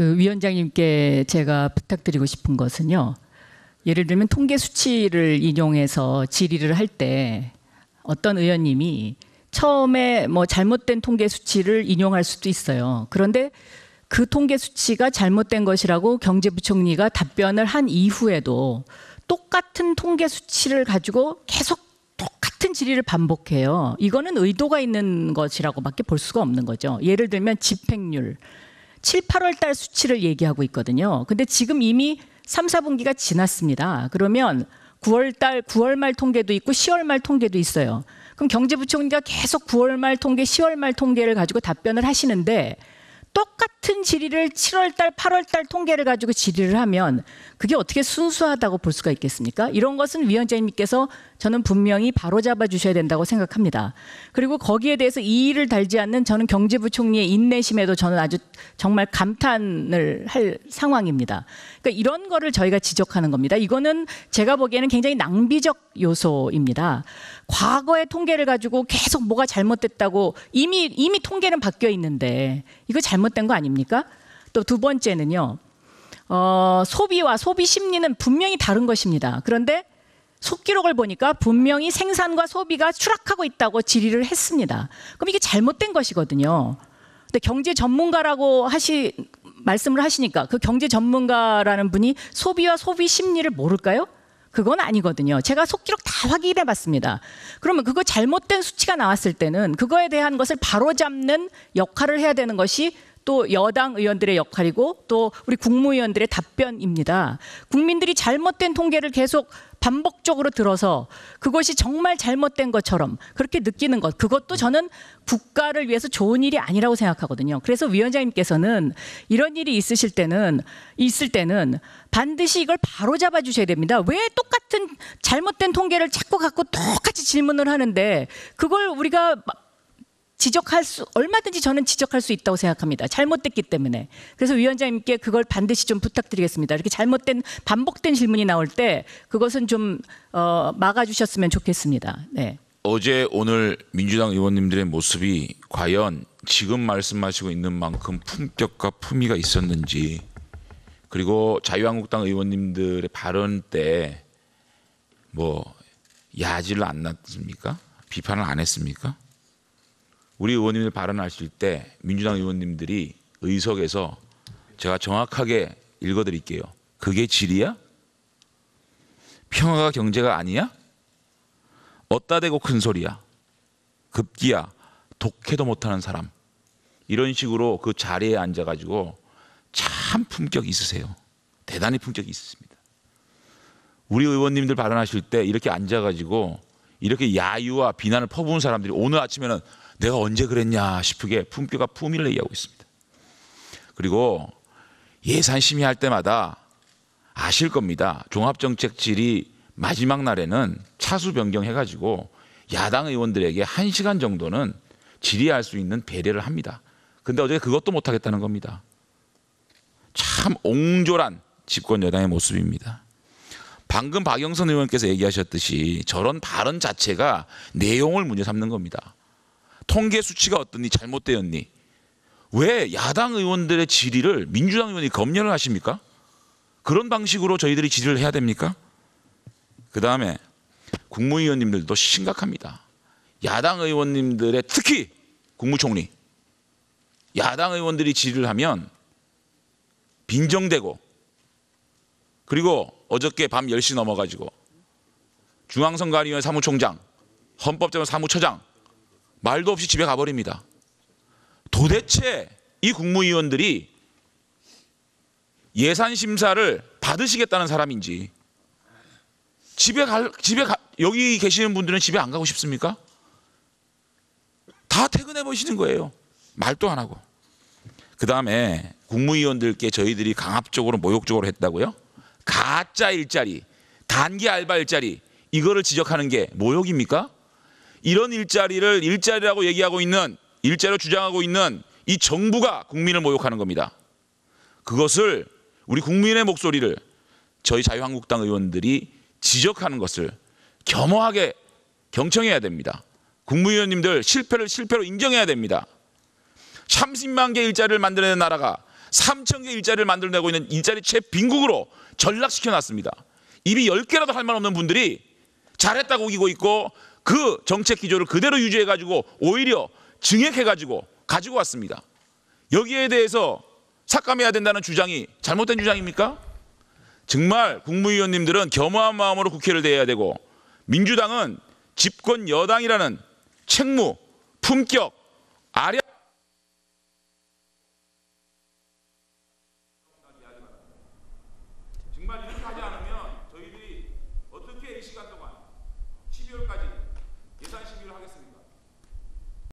그 위원장님께 제가 부탁드리고 싶은 것은요. 예를 들면 통계 수치를 인용해서 질의를 할 때 어떤 의원님이 처음에 뭐 잘못된 통계 수치를 인용할 수도 있어요. 그런데 그 통계 수치가 잘못된 것이라고 경제부총리가 답변을 한 이후에도 똑같은 통계 수치를 가지고 계속 똑같은 질의를 반복해요. 이거는 의도가 있는 것이라고밖에 볼 수가 없는 거죠. 예를 들면 집행률. 7, 8월 달 수치를 얘기하고 있거든요. 근데 지금 이미 3, 4분기가 지났습니다. 그러면 9월 달, 9월 말 통계도 있고 10월 말 통계도 있어요. 그럼 경제부총리가 계속 9월 말 통계, 10월 말 통계를 가지고 답변을 하시는데 똑같은 질의를 7월 달, 8월 달 통계를 가지고 질의를 하면 그게 어떻게 순수하다고 볼 수가 있겠습니까? 이런 것은 위원장님께서 저는 분명히 바로잡아 주셔야 된다고 생각합니다. 그리고 거기에 대해서 이의를 달지 않는 저는 경제부 총리의 인내심에도 저는 아주 정말 감탄을 할 상황입니다. 그러니까 이런 거를 저희가 지적하는 겁니다. 이거는 제가 보기에는 굉장히 낭비적 요소입니다. 과거의 통계를 가지고 계속 뭐가 잘못됐다고 이미 이미 통계는 바뀌어 있는데 이거 잘못된 거 아닙니까? 또 두 번째는요. 어, 소비와 소비 심리는 분명히 다른 것입니다. 그런데 속기록을 보니까 분명히 생산과 소비가 추락하고 있다고 질의를 했습니다. 그럼 이게 잘못된 것이거든요. 근데 경제 전문가라고 하시 말씀을 하시니까 그 경제 전문가라는 분이 소비와 소비 심리를 모를까요? 그건 아니거든요. 제가 속기록 다 확인해 봤습니다. 그러면 그거 잘못된 수치가 나왔을 때는 그거에 대한 것을 바로잡는 역할을 해야 되는 것이 또 여당 의원들의 역할이고 또 우리 국무위원들의 답변입니다. 국민들이 잘못된 통계를 계속 반복적으로 들어서 그것이 정말 잘못된 것처럼 그렇게 느끼는 것 그것도 저는 국가를 위해서 좋은 일이 아니라고 생각하거든요. 그래서 위원장님께서는 이런 일이 있으실 때는 있을 때는 반드시 이걸 바로 잡아 주셔야 됩니다. 왜 똑같은 잘못된 통계를 자꾸 갖고 똑같이 질문을 하는데 그걸 우리가 지적할 수 얼마든지 저는 지적할 수 있다고 생각합니다. 잘못됐기 때문에. 그래서 위원장님께 그걸 반드시 좀 부탁드리겠습니다. 이렇게 잘못된 반복된 질문이 나올 때 그것은 좀 어, 막아주셨으면 좋겠습니다. 네. 어제 오늘 민주당 의원님들의 모습이 과연 지금 말씀하시고 있는 만큼 품격과 품위가 있었는지 그리고 자유한국당 의원님들의 발언 때 뭐 야지를 안 났습니까? 비판을 안 했습니까? 우리 의원님들 발언하실 때 민주당 의원님들이 의석에서 제가 정확하게 읽어드릴게요. 그게 질이야? 평화가 경제가 아니야? 어따 대고 큰 소리야? 급기야 독해도 못하는 사람 이런 식으로 그 자리에 앉아가지고 참 품격 있으세요. 대단히 품격이 있습니다. 우리 의원님들 발언하실 때 이렇게 앉아가지고 이렇게 야유와 비난을 퍼부은 사람들이 오늘 아침에는 내가 언제 그랬냐 싶게 품격과 품위를 얘기하고 있습니다. 그리고 예산 심의할 때마다 아실 겁니다. 종합정책질이 마지막 날에는 차수 변경해가지고 야당 의원들에게 한시간 정도는 질의할 수 있는 배려를 합니다. 근데 어제 그것도 못하겠다는 겁니다. 참 옹졸한 집권 여당의 모습입니다. 방금 박영선 의원께서 얘기하셨듯이 저런 발언 자체가 내용을 문제 삼는 겁니다. 통계 수치가 어떻니 잘못되었니 왜 야당 의원들의 질의를 민주당 의원이 검열을 하십니까? 그런 방식으로 저희들이 질의를 해야 됩니까? 그 다음에 국무위원님들도 심각합니다. 야당 의원님들의 특히 국무총리 야당 의원들이 질의를 하면 빈정대고 그리고 어저께 밤 10시 넘어가지고 중앙선관위원 사무총장 헌법재판 사무처장 말도 없이 집에 가버립니다. 도대체 이 국무위원들이 예산 심사를 받으시겠다는 사람인지 집에 갈 집에 가, 여기 계시는 분들은 집에 안 가고 싶습니까? 다 퇴근해 보시는 거예요. 말도 안 하고. 그 다음에 국무위원들께 저희들이 강압적으로 모욕적으로 했다고요? 가짜 일자리, 단기 알바 일자리 이거를 지적하는 게 모욕입니까? 이런 일자리를 일자리라고 얘기하고 있는 일자리로 주장하고 있는 이 정부가 국민을 모욕하는 겁니다. 그것을 우리 국민의 목소리를 저희 자유한국당 의원들이 지적하는 것을 겸허하게 경청해야 됩니다. 국무위원님들 실패를 실패로 인정해야 됩니다. 30만 개 일자리를 만들어낸 나라가 3천 개 일자리를 만들어내고 있는 일자리 최빈국으로 전락시켜 놨습니다. 입이 10개라도 할 말 없는 분들이 잘했다고 우기고 있고 그 정책 기조를 그대로 유지해 가지고 오히려 증액해 가지고 가지고 왔습니다. 여기에 대해서 삭감해야 된다는 주장이 잘못된 주장입니까? 정말 국무위원님들은 겸허한 마음으로 국회를 대해야 되고 민주당은 집권 여당이라는 책무, 품격, 아량